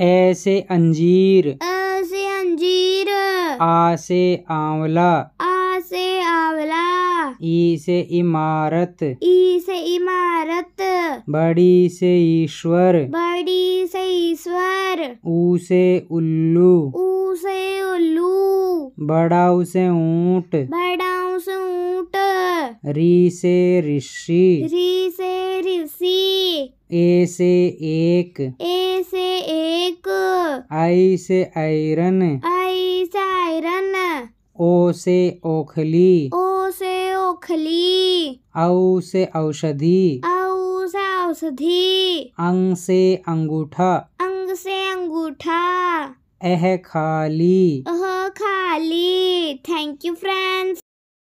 ऐसे अंजीर ऐसे अंजीर आसे आंवला आसे आंवला ई से इमारत ई से इमारत बड़ी से ईश्वर बड़ी से ईश्वर ऊ से उल्लू ऊ से उल्लू बड़ा उसे ऊंट बड़ा उसे ऊंट री से ऋषि री से ऋषि ए से एक ए से एक आई से आयरन आई से आयरन ओ से ओखली ओ से ओखली औ से औषधि औ से औषधि अंग से अंगूठा अंग से अंगूठा एह खाली अह खाली थैंक यू फ्रेंड्स